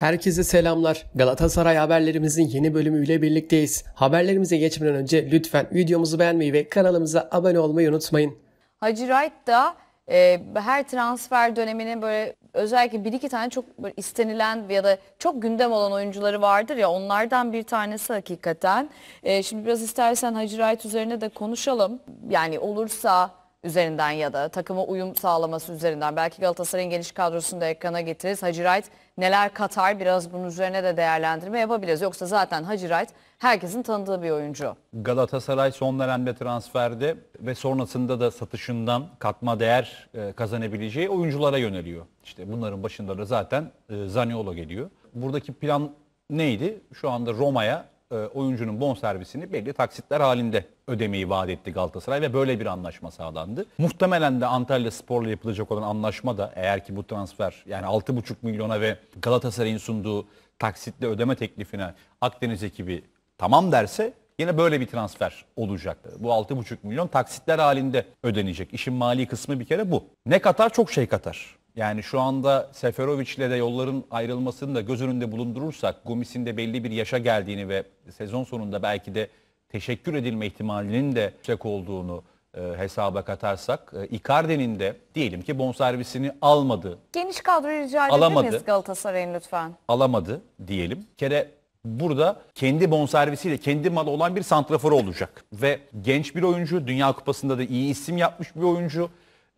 Herkese selamlar. Galatasaray haberlerimizin yeni bölümüyle birlikteyiz. Haberlerimize geçmeden önce lütfen videomuzu beğenmeyi ve kanalımıza abone olmayı unutmayın. Hacı Wright da e, her transfer döneminin böyle özellikle bir iki tane çok böyle istenilen ya da çok gündem olan oyuncuları vardır ya onlardan bir tanesi hakikaten. E, şimdi biraz istersen Hacı Wright üzerine de konuşalım. Yani olursa üzerinden ya da takıma uyum sağlaması üzerinden belki Galatasaray'ın geniş kadrosunu da ekrana getiririz. Hacı Wright neler katar biraz bunun üzerine de değerlendirme yapabiliriz. Yoksa zaten Hacı Wright herkesin tanıdığı bir oyuncu. Galatasaray son dönemde transferde ve sonrasında da satışından katma değer e, kazanabileceği oyunculara yöneliyor. İşte bunların başında da zaten e, Zaniolo geliyor. Buradaki plan neydi? Şu anda Roma'ya e, oyuncunun bonservisini belli taksitler halinde ödemeyi vaat etti Galatasaray ve böyle bir anlaşma sağlandı. Muhtemelen de Antalya Spor'la yapılacak olan anlaşma da eğer ki bu transfer yani 6,5 milyona ve Galatasaray'ın sunduğu taksitle ödeme teklifine Akdeniz ekibi tamam derse yine böyle bir transfer olacak. Bu 6,5 milyon taksitler halinde ödenecek. İşin mali kısmı bir kere bu. Ne katar çok şey katar. Yani şu anda Seferovic'le de yolların ayrılmasını da göz önünde bulundurursak Gomis'in de belli bir yaşa geldiğini ve sezon sonunda belki de teşekkür edilme ihtimalinin de yüksek olduğunu e, hesaba katarsak e, Icardi'nin de diyelim ki bonservisini almadı. Geniş kadro rica alamadı, Galatasaray'ın lütfen? Alamadı diyelim. Bir kere burada kendi bonservisiyle kendi malı olan bir santrafor olacak. Ve genç bir oyuncu, Dünya Kupası'nda da iyi isim yapmış bir oyuncu.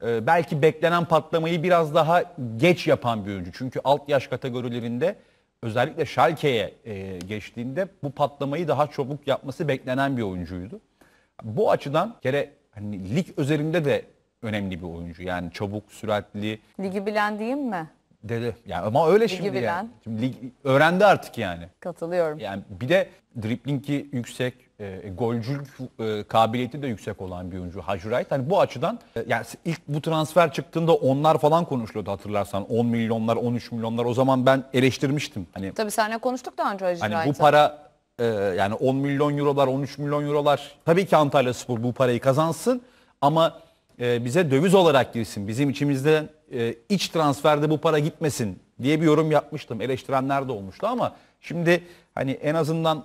Ee, belki beklenen patlamayı biraz daha geç yapan bir oyuncu. Çünkü alt yaş kategorilerinde özellikle Schalke'ye e, geçtiğinde bu patlamayı daha çabuk yapması beklenen bir oyuncuydu. Bu açıdan kere hani lig özelinde de önemli bir oyuncu. Yani çabuk, süratli. Ligi bilen diyeyim mi? Dedi. Yani ama öyle Ligi şimdi bilen. yani. Şimdi lig, öğrendi artık yani. Katılıyorum. Yani bir de driplingi yüksek, e, golcülük e, kabiliyeti de yüksek olan bir oyuncu Hacurayt. Hani bu açıdan e, yani ilk bu transfer çıktığında onlar falan konuşuluyordu hatırlarsan. 10 milyonlar, 13 milyonlar. O zaman ben eleştirmiştim. Hani Tabii seninle konuştuk daha önce Hacurayt'ı. Hani bu para e, yani 10 milyon eurolar, 13 milyon eurolar. Tabii ki Antalya Spor bu parayı kazansın ama e, bize döviz olarak girsin. Bizim içimizde e, iç transferde bu para gitmesin diye bir yorum yapmıştım. Eleştirenler de olmuştu ama şimdi hani en azından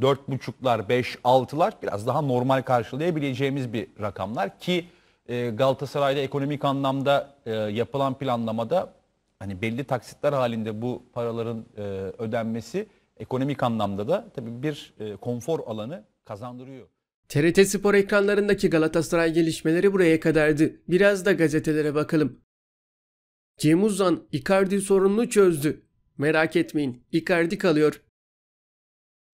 4.5'lar, 5, 6'lar biraz daha normal karşılayabileceğimiz bir rakamlar ki e, Galatasaray'da ekonomik anlamda e, yapılan planlamada hani belli taksitler halinde bu paraların e, ödenmesi ekonomik anlamda da tabii bir e, konfor alanı kazandırıyor. TRT Spor ekranlarındaki Galatasaray gelişmeleri buraya kadardı. Biraz da gazetelere bakalım. Cemuzan Icardi sorununu çözdü. Merak etmeyin Icardi kalıyor.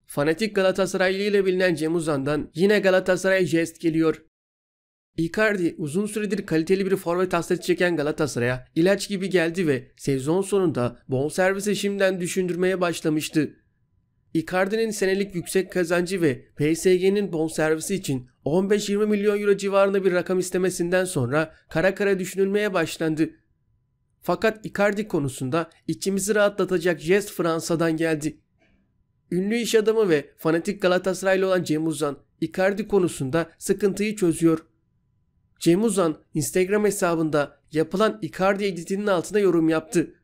Fanatik Galatasaraylı ile bilinen Cemuzandan yine Galatasaray jest geliyor. Icardi uzun süredir kaliteli bir forvet hasreti çeken Galatasaray'a ilaç gibi geldi ve sezon sonunda bonservise şimdiden düşündürmeye başlamıştı. Icardi'nin senelik yüksek kazancı ve PSG'nin bonservisi için 15-20 milyon euro civarında bir rakam istemesinden sonra kara kara düşünülmeye başlandı. Fakat Icardi konusunda içimizi rahatlatacak jest Fransa'dan geldi. Ünlü iş adamı ve fanatik Galatasaraylı olan Cem Uzan, Icardi konusunda sıkıntıyı çözüyor. Cem Uzan, Instagram hesabında yapılan Icardi editinin altına yorum yaptı.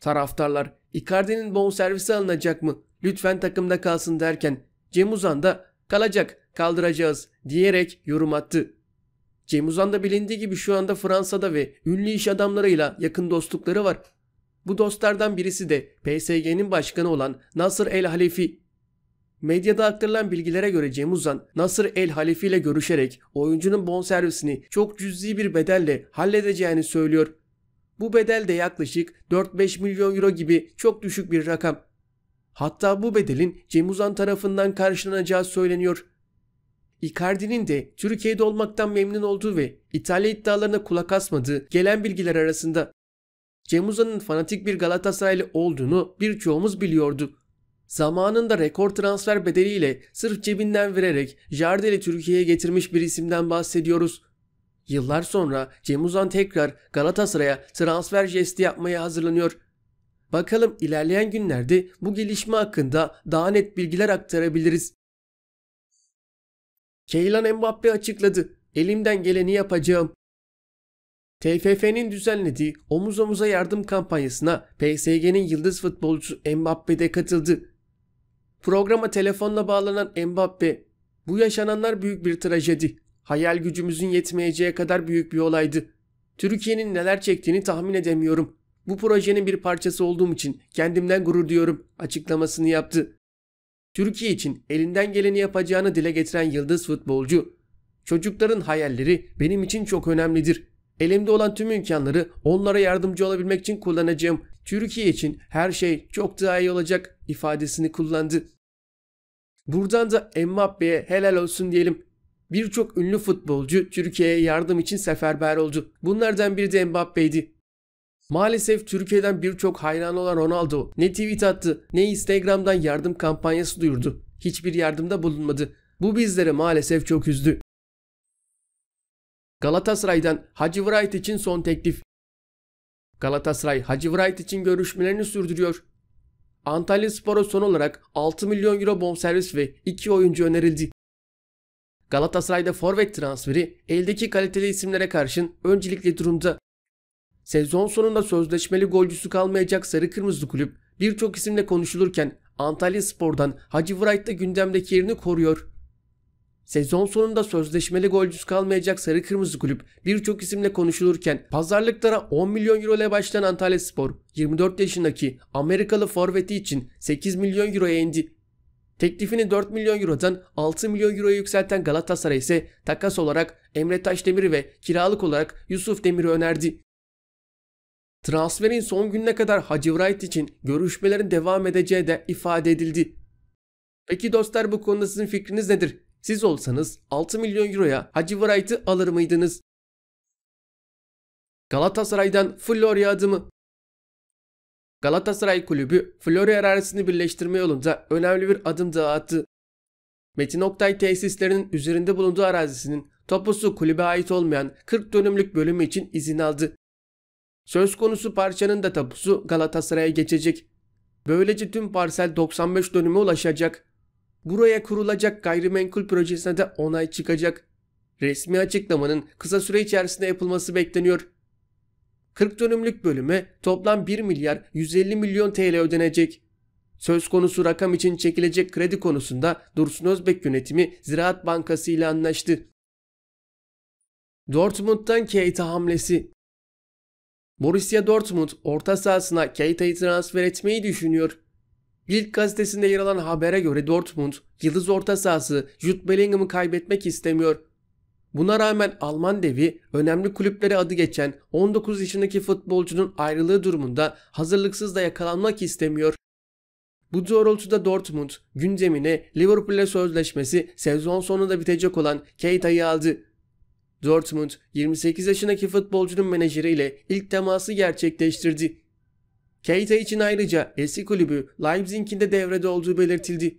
Taraftarlar, Icardi'nin bonservisi alınacak mı? Lütfen takımda kalsın derken, Cem Uzan da kalacak, kaldıracağız diyerek yorum attı. Cem Uzan da bilindiği gibi şu anda Fransa'da ve ünlü iş adamlarıyla yakın dostlukları var. Bu dostlardan birisi de PSG'nin başkanı olan Nasır El Halifi. Medyada aktarılan bilgilere göre Cem Uzan, Nasır El Halifi ile görüşerek oyuncunun bonservisini çok cüzi bir bedelle halledeceğini söylüyor. Bu bedel de yaklaşık 4-5 milyon euro gibi çok düşük bir rakam. Hatta bu bedelin Cem Uzan tarafından karşılanacağı söyleniyor. Icardi'nin de Türkiye'de olmaktan memnun olduğu ve İtalya iddialarına kulak asmadığı gelen bilgiler arasında Cem Uzan'ın fanatik bir Galatasaraylı olduğunu birçoğumuz biliyordu. Zamanında rekor transfer bedeliyle sırf cebinden vererek Jardel'i Türkiye'ye getirmiş bir isimden bahsediyoruz. Yıllar sonra Cem Uzan tekrar Galatasaray'a transfer jesti yapmaya hazırlanıyor. Bakalım ilerleyen günlerde bu gelişme hakkında daha net bilgiler aktarabiliriz. Keylan Mbappe açıkladı. Elimden geleni yapacağım. TFF'nin düzenlediği omuz omuza yardım kampanyasına PSG'nin yıldız futbolcusu Mbappe de katıldı. Programa telefonla bağlanan Mbappe, bu yaşananlar büyük bir trajedi. Hayal gücümüzün yetmeyeceği kadar büyük bir olaydı. Türkiye'nin neler çektiğini tahmin edemiyorum. Bu projenin bir parçası olduğum için kendimden gurur duyuyorum." açıklamasını yaptı. Türkiye için elinden geleni yapacağını dile getiren yıldız futbolcu. Çocukların hayalleri benim için çok önemlidir. Elimde olan tüm imkanları onlara yardımcı olabilmek için kullanacağım. Türkiye için her şey çok daha iyi olacak ifadesini kullandı. Buradan da Mbappe'ye helal olsun diyelim. Birçok ünlü futbolcu Türkiye'ye yardım için seferber oldu. Bunlardan biri de Mbappe'ydi. Maalesef Türkiye'den birçok hayran olan Ronaldo ne tweet attı ne Instagram'dan yardım kampanyası duyurdu. Hiçbir yardımda bulunmadı. Bu bizlere maalesef çok üzdü. Galatasaray'dan Hacı Wright için son teklif. Galatasaray Hacı Wright için görüşmelerini sürdürüyor. Antalya Spor'a son olarak 6 milyon euro bonservis ve 2 oyuncu önerildi. Galatasaray'da forvet transferi eldeki kaliteli isimlere karşın öncelikli durumda. Sezon sonunda sözleşmeli golcüsü kalmayacak sarı kırmızı kulüp birçok isimle konuşulurken Antalya Spor'dan Hacı Wright da gündemdeki yerini koruyor. Sezon sonunda sözleşmeli golcüsü kalmayacak sarı kırmızı kulüp birçok isimle konuşulurken pazarlıklara 10 milyon euro ile başlayan Antalya Spor 24 yaşındaki Amerikalı forveti için 8 milyon euroya indi. Teklifini 4 milyon eurodan 6 milyon euroya yükselten Galatasaray ise takas olarak Emre Taşdemir ve kiralık olarak Yusuf Demir'i önerdi. Transferin son gününe kadar Hacı Wright için görüşmelerin devam edeceği de ifade edildi. Peki dostlar bu konuda sizin fikriniz nedir? Siz olsanız 6 milyon euroya Hacı Wright'ı alır mıydınız? Galatasaray'dan Florya adımı Galatasaray Kulübü Florya arasını birleştirme yolunda önemli bir adım daha attı. Metin Oktay tesislerinin üzerinde bulunduğu arazisinin topusu kulübe ait olmayan 40 dönümlük bölümü için izin aldı. Söz konusu parçanın da tapusu Galatasaray'a geçecek. Böylece tüm parsel 95 dönüme ulaşacak. Buraya kurulacak gayrimenkul projesine de onay çıkacak. Resmi açıklamanın kısa süre içerisinde yapılması bekleniyor. 40 dönümlük bölüme toplam 1 milyar 150 milyon TL ödenecek. Söz konusu rakam için çekilecek kredi konusunda Dursun Özbek yönetimi Ziraat Bankası ile anlaştı. Dortmund'dan Keita hamlesi Borussia Dortmund orta sahasına Keita'yı transfer etmeyi düşünüyor. Bild gazetesinde yer alan habere göre Dortmund, yıldız orta sahası Jude Bellingham'ı kaybetmek istemiyor. Buna rağmen Alman devi önemli kulüplere adı geçen 19 yaşındaki futbolcunun ayrılığı durumunda hazırlıksız da yakalanmak istemiyor. Bu doğrultuda Dortmund gündemine Liverpool'le sözleşmesi sezon sonunda bitecek olan Keita'yı aldı. Dortmund 28 yaşındaki futbolcunun menajeriyle ilk teması gerçekleştirdi. Keita için ayrıca eski kulübü Leipzig'in de devrede olduğu belirtildi.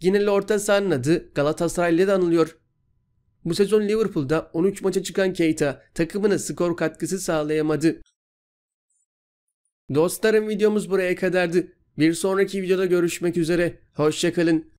Yine orta sahanın adı Galatasaray'la da anılıyor. Bu sezon Liverpool'da 13 maça çıkan Keita takımına skor katkısı sağlayamadı. Dostlarım videomuz buraya kadardı. Bir sonraki videoda görüşmek üzere. Hoşçakalın.